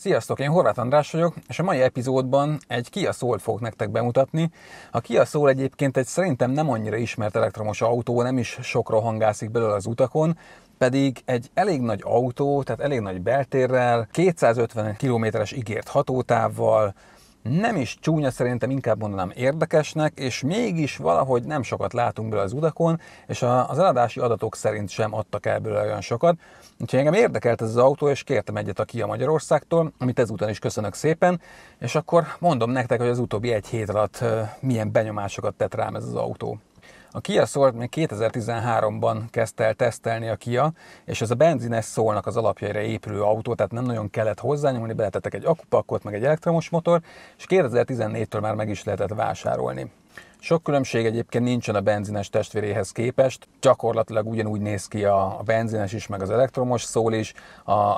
Sziasztok, én Horváth András vagyok, és a mai epizódban egy Kia Soul-t fogok nektek bemutatni. A Kia Soul egyébként egy szerintem nem annyira ismert elektromos autó, nem is sok rohangászik belőle az utakon, pedig egy elég nagy autó, tehát elég nagy beltérrel, 250 km-es ígért hatótávval, nem is csúnya, szerintem inkább mondanám érdekesnek, és mégis valahogy nem sokat látunk belőle az udakon, és az eladási adatok szerint sem adtak el belőle olyan sokat. Úgyhogy engem érdekelt ez az autó, és kértem egyet a Kia Magyarországtól, amit ezúton is köszönök szépen, és akkor mondom nektek, hogy az utóbbi egy hét alatt milyen benyomásokat tett rám ez az autó. A Kia Soul még 2013-ban kezdte el tesztelni a Kia, és ez a benzines szólnak az alapjaira épülő autó, tehát nem nagyon kellett hozzányúlni, beletettek egy akupakot, meg egy elektromos motor, és 2014-től már meg is lehetett vásárolni. Sok különbség egyébként nincsen a benzines testvéréhez képest, gyakorlatilag ugyanúgy néz ki a benzines is, meg az elektromos szól is.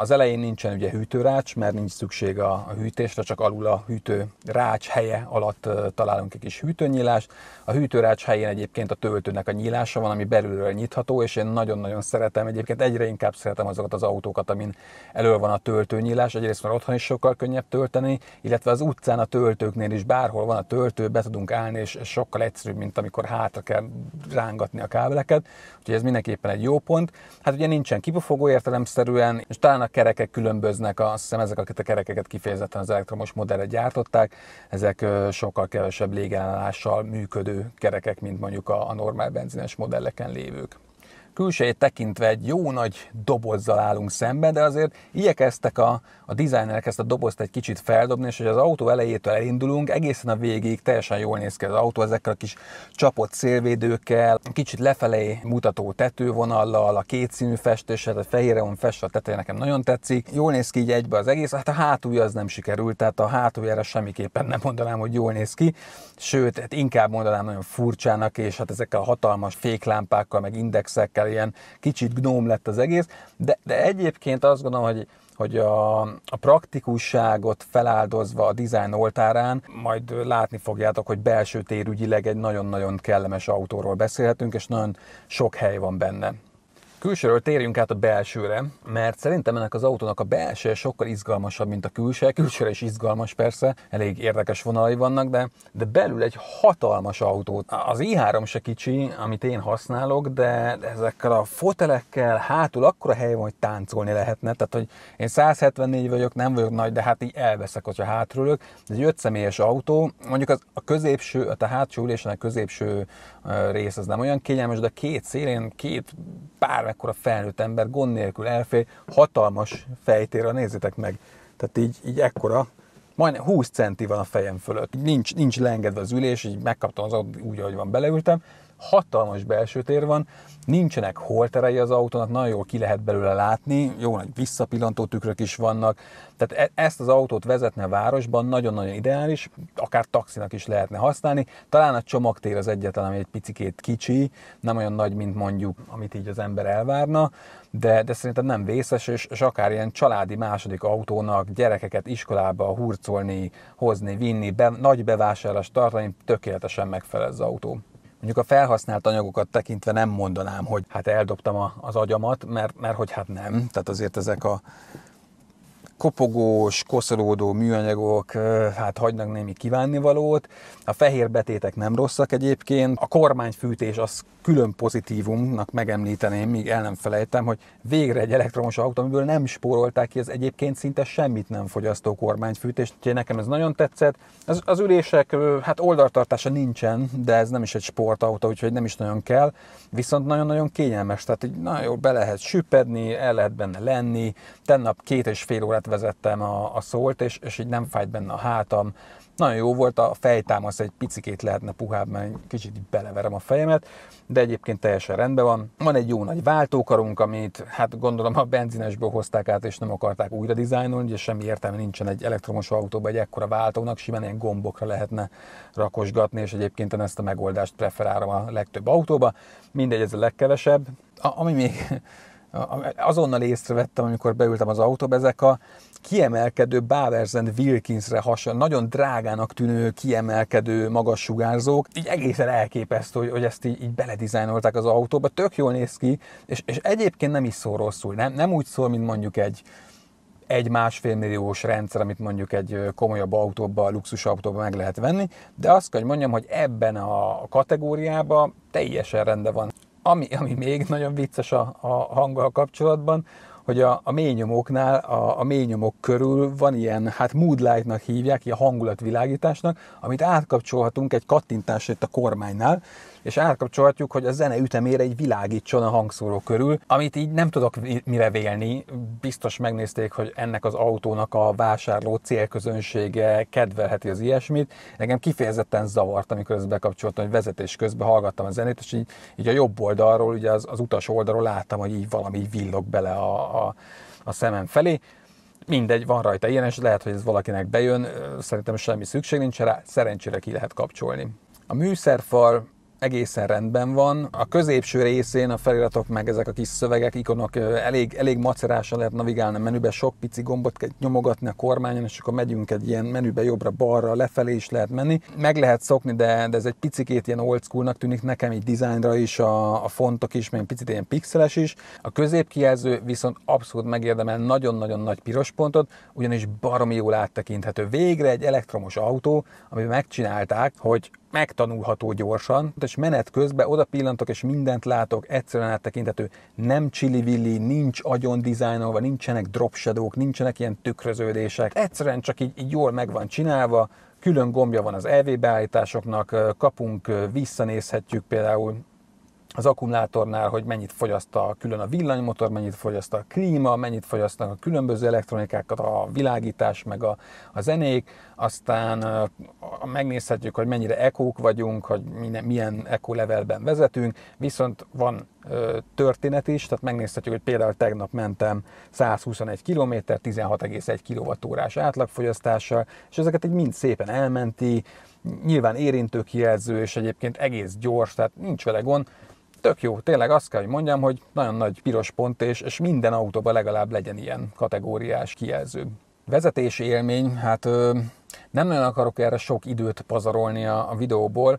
Az elején nincsen ugye hűtőrács, mert nincs szükség a hűtésre, csak alul a hűtőrács helye alatt találunk egy kis hűtőnyílást. A hűtőrács helyén egyébként a töltőnek a nyílása van, ami belülről nyitható, és én nagyon-nagyon szeretem, egyébként egyre inkább szeretem azokat az autókat, amin elől van a töltőnyílás, egyrészt már otthon is sokkal könnyebb tölteni, illetve az utcán a töltőknél is bárhol van a töltő, be tudunk állni, és sok sokkal egyszerűbb, mint amikor hátra kell rángatni a kábeleket, úgyhogy ez mindenképpen egy jó pont. Hát ugye nincsen kipufogó értelemszerűen, és talán a kerekek különböznek, azt hiszem ezeket a kerekeket kifejezetten az elektromos modellre gyártották, ezek sokkal kevesebb légellenállással működő kerekek, mint mondjuk a, a normál benzines modelleken lévők külsejét tekintve egy jó nagy dobozzal állunk szemben, de azért igyekeztek a, a dizájnerek ezt a dobozt egy kicsit feldobni, és hogy az autó elejétől elindulunk, egészen a végig teljesen jól néz ki az autó ezekkel a kis csapott szélvédőkkel, kicsit lefelé mutató tetővonallal, a kétszínű festéssel, hát a fehérre van festve a tetője nekem nagyon tetszik. Jól néz ki így egybe az egész, hát a hátulja az nem sikerült, tehát a hátuljára semmiképpen nem mondanám, hogy jól néz ki, sőt, hát inkább mondanám nagyon furcsának, és hát ezekkel a hatalmas féklámpákkal, meg indexekkel, kell, ilyen kicsit gnóm lett az egész, de, de egyébként azt gondolom, hogy hogy a, a praktikusságot feláldozva a dizájn oltárán, majd látni fogjátok, hogy belső térügyileg egy nagyon-nagyon kellemes autóról beszélhetünk, és nagyon sok hely van benne. Külsőről térjünk át a belsőre, mert szerintem ennek az autónak a belső sokkal izgalmasabb, mint a külső. Külsőre is izgalmas persze, elég érdekes vonalai vannak, de, de belül egy hatalmas autó. Az i3 se kicsi, amit én használok, de ezekkel a fotelekkel hátul akkora hely van, hogy táncolni lehetne. Tehát, hogy én 174 vagyok, nem vagyok nagy, de hát így elveszek, hogyha ülök. Ez egy 5 személyes autó, mondjuk az, a középső, a hátsó ülésen a középső rész az nem olyan kényelmes, de a két szélén két bármekkora felnőtt ember gond nélkül elfér, hatalmas fejtérre, nézzétek meg. Tehát így, így ekkora, majdnem 20 centi van a fejem fölött. Nincs, nincs leengedve az ülés, így megkaptam az úgy, ahogy van, beleültem, hatalmas belső tér van, nincsenek holterei az autónak, nagyon jól ki lehet belőle látni, jó nagy visszapillantó tükrök is vannak, tehát e- ezt az autót vezetne a városban nagyon-nagyon ideális, akár taxinak is lehetne használni, talán a csomagtér az egyetlen, ami egy picikét kicsi, nem olyan nagy, mint mondjuk, amit így az ember elvárna, de, de szerintem nem vészes, és, és akár ilyen családi második autónak gyerekeket iskolába hurcolni, hozni, vinni, be, nagy bevásárlást tartani, tökéletesen megfelel az autó. Mondjuk a felhasznált anyagokat tekintve nem mondanám, hogy hát eldobtam a, az agyamat, mert, mert hogy hát nem. Tehát azért ezek a kopogós, koszolódó műanyagok hát hagynak némi kívánnivalót. A fehér betétek nem rosszak egyébként. A kormányfűtés az külön pozitívumnak megemlíteném, míg el nem felejtem, hogy végre egy elektromos autó, amiből nem spórolták ki, ez egyébként szinte semmit nem fogyasztó kormányfűtést, úgyhogy nekem ez nagyon tetszett. Az, az ülések, hát oldaltartása nincsen, de ez nem is egy sportautó, úgyhogy nem is nagyon kell, viszont nagyon-nagyon kényelmes, tehát így nagyon jól be lehet süpedni, el lehet benne lenni, tennap két és fél órát átvezettem a, a szólt, és, és így nem fájt benne a hátam. Nagyon jó volt, a fejtámasz egy picikét lehetne puhább, mert kicsit beleverem a fejemet, de egyébként teljesen rendben van. Van egy jó nagy váltókarunk, amit hát gondolom a benzinesből hozták át, és nem akarták újra dizájnolni, ugye semmi értelme nincsen egy elektromos autóban egy ekkora váltónak, simán ilyen gombokra lehetne rakosgatni, és egyébként én ezt a megoldást preferálom a legtöbb autóba. Mindegy, ez a legkevesebb. A, ami még azonnal észrevettem, amikor beültem az autóba, ezek a kiemelkedő Bowers Wilkinsre hasonló, nagyon drágának tűnő, kiemelkedő magas sugárzók. Így egészen elképesztő, hogy, hogy ezt így, így beledizájnolták az autóba. Tök jól néz ki, és, és egyébként nem is szól rosszul. Nem, nem úgy szól, mint mondjuk egy, egy másfél milliós rendszer, amit mondjuk egy komolyabb autóba, luxus autóba meg lehet venni, de azt kell, hogy mondjam, hogy ebben a kategóriában teljesen rendben van. Ami, ami még nagyon vicces a, a hanggal kapcsolatban, hogy a, a mélynyomoknál, a, a mélynyomok körül van ilyen, hát moodlightnak hívják, ilyen hangulatvilágításnak, amit átkapcsolhatunk egy kattintásra itt a kormánynál, és átkapcsolhatjuk, hogy a zene ütemére egy világítson a hangszóró körül, amit így nem tudok mire vélni. Biztos megnézték, hogy ennek az autónak a vásárló célközönsége kedvelheti az ilyesmit. Engem kifejezetten zavart, amikor ezt bekapcsoltam, hogy vezetés közben hallgattam a zenét, és így, így a jobb oldalról, ugye az, az utas oldalról láttam, hogy így valami villog bele a, a a, a szemem felé. Mindegy, van rajta ilyen, és lehet, hogy ez valakinek bejön, szerintem semmi szükség nincs rá, szerencsére ki lehet kapcsolni. A műszerfal egészen rendben van. A középső részén a feliratok, meg ezek a kis szövegek, ikonok elég, elég macerásan lehet navigálni a menübe, sok pici gombot kell nyomogatni a kormányon, és akkor megyünk egy ilyen menübe jobbra-balra, lefelé is lehet menni. Meg lehet szokni, de, de ez egy picikét ilyen old schoolnak tűnik nekem, így dizájnra is, a, a fontok is, még picit ilyen pixeles is. A középkijelző viszont abszolút megérdemel nagyon-nagyon nagy piros pontot, ugyanis baromi jól áttekinthető. Végre egy elektromos autó, amit megcsinálták, hogy megtanulható gyorsan, és menet közben oda pillantok, és mindent látok, egyszerűen áttekintető, nem csili-villi, nincs agyon dizájnolva, nincsenek drop shadow nincsenek ilyen tükröződések, egyszerűen csak így, így jól meg van csinálva, külön gombja van az EV beállításoknak, kapunk, visszanézhetjük például az akkumulátornál, hogy mennyit fogyaszt a külön a villanymotor, mennyit fogyaszt a klíma, mennyit fogyasztanak a különböző elektronikákat, a világítás, meg a, a zenék, aztán megnézhetjük, hogy mennyire ekók vagyunk, hogy milyen, milyen eko levelben vezetünk, viszont van ö, történet is, tehát megnézhetjük, hogy például tegnap mentem 121 km, 16,1 kwh átlagfogyasztással, és ezeket egy mind szépen elmenti, nyilván kijelző, és egyébként egész gyors, tehát nincs vele gond, tök jó, tényleg azt kell, hogy mondjam, hogy nagyon nagy piros pont, és, és minden autóban legalább legyen ilyen kategóriás kijelző. Vezetési élmény, hát ö, nem nagyon akarok erre sok időt pazarolni a, a videóból,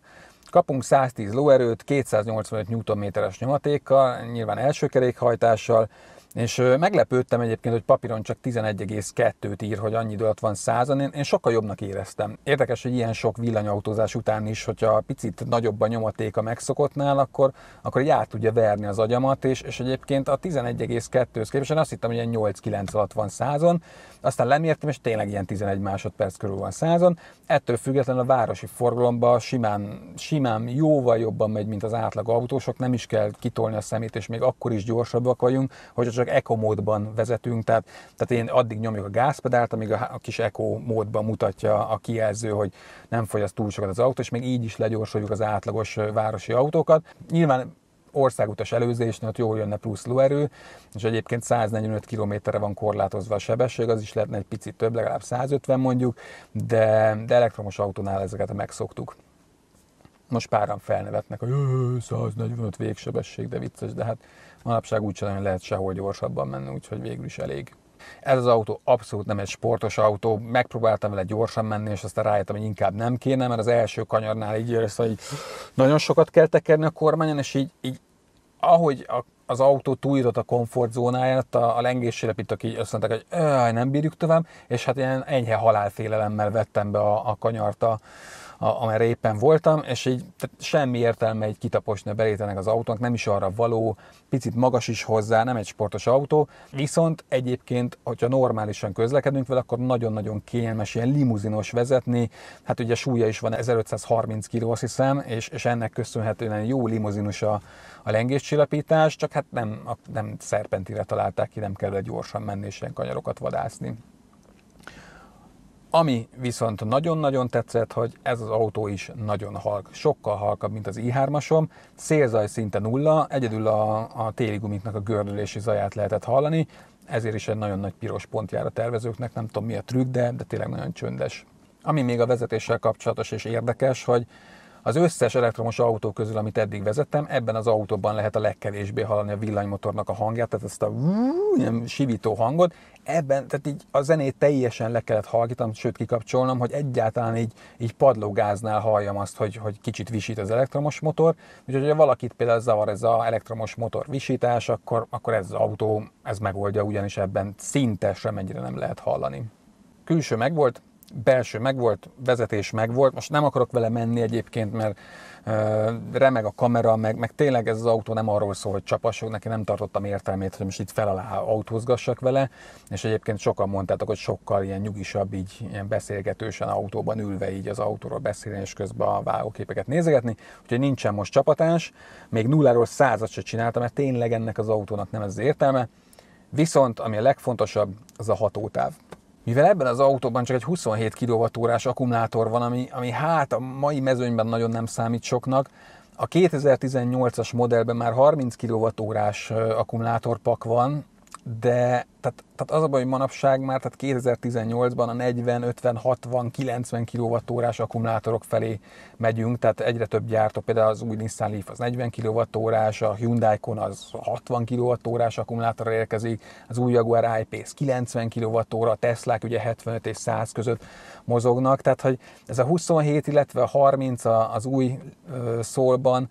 Kapunk 110 lóerőt, 285 Nm-es nyomatékkal, nyilván első kerékhajtással, és meglepődtem egyébként, hogy papíron csak 11,2-t ír, hogy annyi időt van százan, én, én sokkal jobbnak éreztem. Érdekes, hogy ilyen sok villanyautózás után is, hogyha picit nagyobb a nyomaték a megszokottnál, akkor, akkor így tudja verni az agyamat, és, és egyébként a 11,2-höz képest én azt hittem, hogy ilyen 8-9 alatt van százon, aztán lemértem, és tényleg ilyen 11 másodperc körül van százon. Ettől függetlenül a városi forgalomba simán, simán jóval jobban megy, mint az átlag autósok, nem is kell kitolni a szemét, és még akkor is gyorsabbak vagyunk, hogyha csak eco módban vezetünk, tehát, tehát én addig nyomjuk a gázpedált, amíg a, a kis eco módban mutatja a kijelző, hogy nem fogyaszt túl sokat az autó, és még így is legyorsoljuk az átlagos városi autókat. Nyilván országutas előzésnél ott jól jönne plusz lóerő, és egyébként 145 km-re van korlátozva a sebesség, az is lehetne egy picit több, legalább 150 mondjuk, de, de elektromos autónál ezeket megszoktuk. Most páran felnevetnek, hogy 145 végsebesség, de vicces, de hát Manapság úgy sem lehet sehol gyorsabban menni, úgyhogy végül is elég. Ez az autó abszolút nem egy sportos autó, megpróbáltam vele gyorsan menni, és aztán rájöttem, hogy inkább nem kéne, mert az első kanyarnál így jössz, hogy nagyon sokat kell tekerni a kormányon, és így, így ahogy a az autó túljutott a komfortzónáját, a, a lengésrepítők így azt mondták, hogy nem bírjuk tovább, és hát ilyen enyhe halálfélelemmel vettem be a, a kanyarta a, amerre éppen voltam, és így tehát semmi értelme egy kitaposni a belétenek az autónak, nem is arra való, picit magas is hozzá, nem egy sportos autó, viszont egyébként, hogyha normálisan közlekedünk vele, akkor nagyon-nagyon kényelmes, ilyen limuzinos vezetni, hát ugye súlya is van, 1530 kg azt hiszem, és, és ennek köszönhetően jó limuzinus a, a lengéscsillapítás, csak hát nem, nem szerpentire találták ki, nem kellett gyorsan menni és ilyen kanyarokat vadászni. Ami viszont nagyon-nagyon tetszett, hogy ez az autó is nagyon halk, sokkal halkabb, mint az i3-asom. Szélzaj szinte nulla, egyedül a, a téli gumiknak a gördülési zaját lehetett hallani, ezért is egy nagyon nagy piros pont jár a tervezőknek, nem tudom mi a trükk, de, de tényleg nagyon csöndes. Ami még a vezetéssel kapcsolatos és érdekes, hogy az összes elektromos autó közül, amit eddig vezettem, ebben az autóban lehet a legkevésbé hallani a villanymotornak a hangját, tehát ezt a ilyen sivító hangot. Ebben, tehát így a zenét teljesen le kellett hallgatnom, sőt kikapcsolnom, hogy egyáltalán így, így padlógáznál halljam azt, hogy, hogy kicsit visít az elektromos motor. Úgyhogy ha valakit például zavar ez az elektromos motor visítás, akkor, akkor ez az autó ez megoldja, ugyanis ebben szinte semennyire nem lehet hallani. Külső megvolt, belső megvolt, vezetés megvolt, most nem akarok vele menni egyébként, mert remeg a kamera, meg, meg tényleg ez az autó nem arról szól, hogy csapassok, neki nem tartottam értelmét, hogy most itt fel alá autózgassak vele, és egyébként sokan mondtátok, hogy sokkal ilyen nyugisabb, így ilyen beszélgetősen autóban ülve így az autóról beszélni, és közben a vágóképeket nézegetni, úgyhogy nincsen most csapatás, még nulláról százat se csináltam, mert tényleg ennek az autónak nem ez az értelme, Viszont, ami a legfontosabb, az a hatótáv. Mivel ebben az autóban csak egy 27 kwh akkumulátor van, ami, ami hát a mai mezőnyben nagyon nem számít soknak, a 2018-as modellben már 30 kWh-s akkumulátorpak van, de tehát, tehát az a baj, hogy manapság már tehát 2018-ban a 40, 50, 60, 90 kWh-s akkumulátorok felé megyünk, tehát egyre több gyártó, például az új Nissan Leaf az 40 kWh, a Hyundai Kona az 60 kWh-s akkumulátorra érkezik, az új Jaguar i 90 kWh, a Tesla ugye 75 és 100 között mozognak, tehát hogy ez a 27, illetve a 30 az új szólban,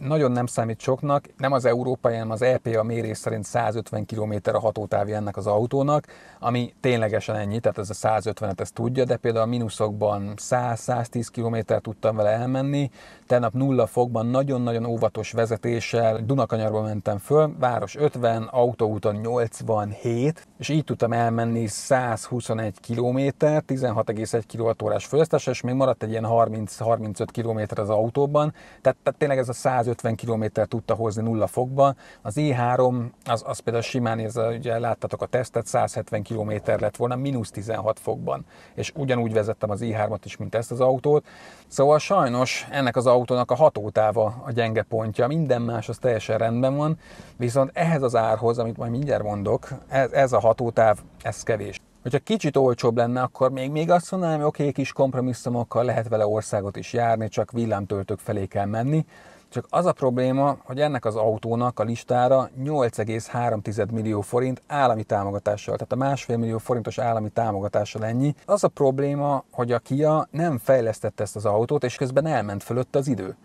nagyon nem számít soknak, nem az európai, hanem az EPA mérés szerint 150 km a hatótávja ennek az autónak, ami ténylegesen ennyi, tehát ez a 150-et ezt tudja, de például a mínuszokban 100-110 km tudtam vele elmenni, tegnap nulla fokban nagyon-nagyon óvatos vezetéssel Dunakanyarba mentem föl, város 50, autóúton 87, és így tudtam elmenni 121 km, 16,1 kWh fogyasztás, és még maradt egy ilyen 30-35 km az autóban, tehát, tehát tényleg ez a 100 150 km tudta hozni nulla fokban. Az i3, az, az például simán, ez a, ugye láttatok a tesztet, 170 km lett volna mínusz 16 fokban. És ugyanúgy vezettem az i3-at is, mint ezt az autót. Szóval sajnos ennek az autónak a hatótáva a gyenge pontja, minden más az teljesen rendben van, viszont ehhez az árhoz, amit majd mindjárt mondok, ez, ez a hatótáv, ez kevés. Hogyha kicsit olcsóbb lenne, akkor még, még azt mondanám, hogy oké, okay, kis kompromisszumokkal lehet vele országot is járni, csak villámtöltők felé kell menni, csak az a probléma, hogy ennek az autónak a listára 8,3 millió forint állami támogatással, tehát a másfél millió forintos állami támogatással ennyi. Az a probléma, hogy a Kia nem fejlesztette ezt az autót, és közben elment fölött az idő.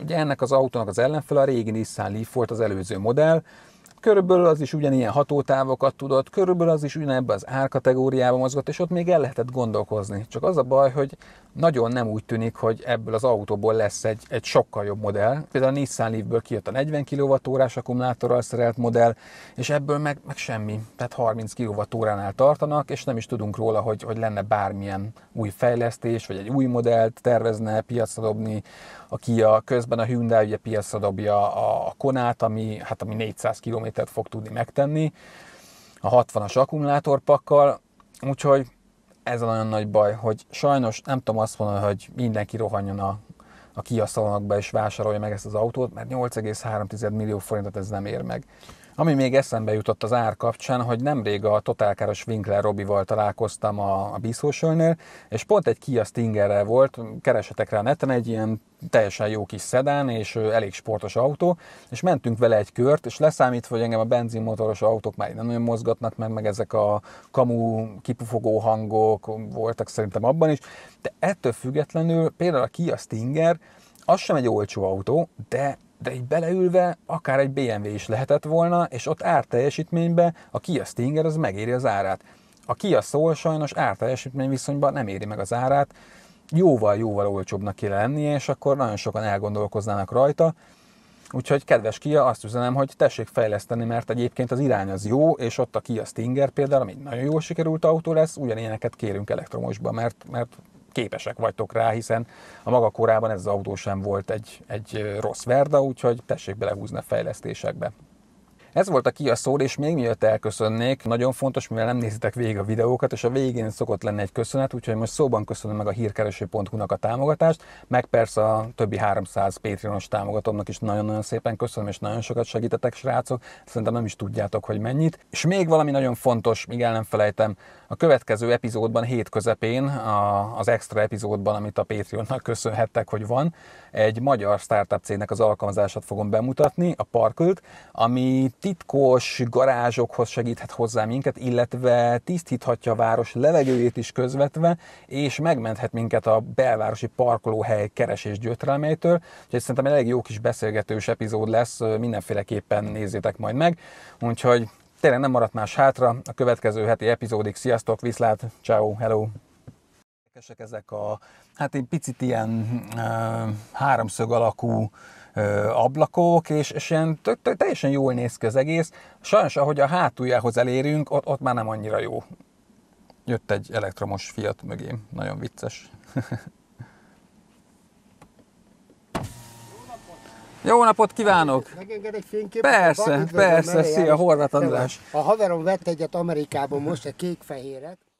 Ugye ennek az autónak az ellenfele a régi Nissan Leaf volt az előző modell, körülbelül az is ugyanilyen hatótávokat tudott, körülbelül az is ugyanebben az árkategóriában mozgott, és ott még el lehetett gondolkozni. Csak az a baj, hogy nagyon nem úgy tűnik, hogy ebből az autóból lesz egy, egy sokkal jobb modell. Például a Nissan Leaf-ből kijött a 40 kwh akkumulátorral szerelt modell, és ebből meg, meg semmi. Tehát 30 kWh-nál tartanak, és nem is tudunk róla, hogy, hogy lenne bármilyen új fejlesztés, vagy egy új modellt tervezne piacra dobni a Kia. Közben a Hyundai ugye piacra dobja a Konát, ami, hát ami 400 km fog tudni megtenni a 60-as akkumulátorpakkal, úgyhogy ez a nagyon nagy baj, hogy sajnos nem tudom azt mondani, hogy mindenki rohanjon a, a Kia szalonokba és vásárolja meg ezt az autót, mert 8,3 millió forintot ez nem ér meg. Ami még eszembe jutott az ár kapcsán, hogy nemrég a totálkáros Winkler Robival találkoztam a, a Bíszósölnél, és pont egy Kia Stingerrel volt, keresetek rá neten, egy ilyen teljesen jó kis szedán, és elég sportos autó, és mentünk vele egy kört, és leszámítva, hogy engem a benzinmotoros autók már nem nagyon mozgatnak meg, meg ezek a kamu kipufogó hangok voltak szerintem abban is, de ettől függetlenül például a Kia Stinger, az sem egy olcsó autó, de de így beleülve akár egy BMW is lehetett volna, és ott árteljesítményben a Kia Stinger az megéri az árát. A Kia Soul sajnos árteljesítmény viszonyban nem éri meg az árát, jóval-jóval olcsóbbnak kéne lennie, és akkor nagyon sokan elgondolkoznának rajta. Úgyhogy kedves Kia, azt üzenem, hogy tessék fejleszteni, mert egyébként az irány az jó, és ott a Kia Stinger például, ami nagyon jól sikerült autó lesz, ugyanilyeneket kérünk elektromosba, mert, mert képesek vagytok rá, hiszen a maga korában ez az autó sem volt egy, egy rossz verda, úgyhogy tessék belehúzni a fejlesztésekbe. Ez volt a Kia szól, és még mielőtt elköszönnék, nagyon fontos, mivel nem nézitek végig a videókat, és a végén szokott lenni egy köszönet, úgyhogy most szóban köszönöm meg a hírkereső.hu-nak a támogatást, meg persze a többi 300 Patreonos támogatómnak is nagyon-nagyon szépen köszönöm, és nagyon sokat segítetek, srácok, szerintem nem is tudjátok, hogy mennyit. És még valami nagyon fontos, még el nem felejtem, a következő epizódban, hét közepén, a, az extra epizódban, amit a Patreonnak köszönhettek, hogy van, egy magyar startup cégnek az alkalmazását fogom bemutatni, a Parkült, ami titkos garázsokhoz segíthet hozzá minket, illetve tisztíthatja a város levegőjét is közvetve, és megmenthet minket a belvárosi parkolóhely keresés gyötrelmeitől. Úgyhogy szerintem egy elég jó kis beszélgetős epizód lesz, mindenféleképpen nézzétek majd meg. Úgyhogy Tényleg nem maradt más hátra, a következő heti epizódig. Sziasztok, viszlát, ciao, hello! Érdekesek ezek a, hát egy picit ilyen ö, háromszög alakú ö, ablakok, és, és ilyen tök, tök, teljesen jól néz ki az egész. Sajnos, ahogy a hátuljához elérünk, ott, ott már nem annyira jó. Jött egy elektromos fiat mögé, nagyon vicces. Jó napot kívánok! egy fényképet? Persze, persze, szia, Horváth András. A haverom vett egyet Amerikában most, egy kék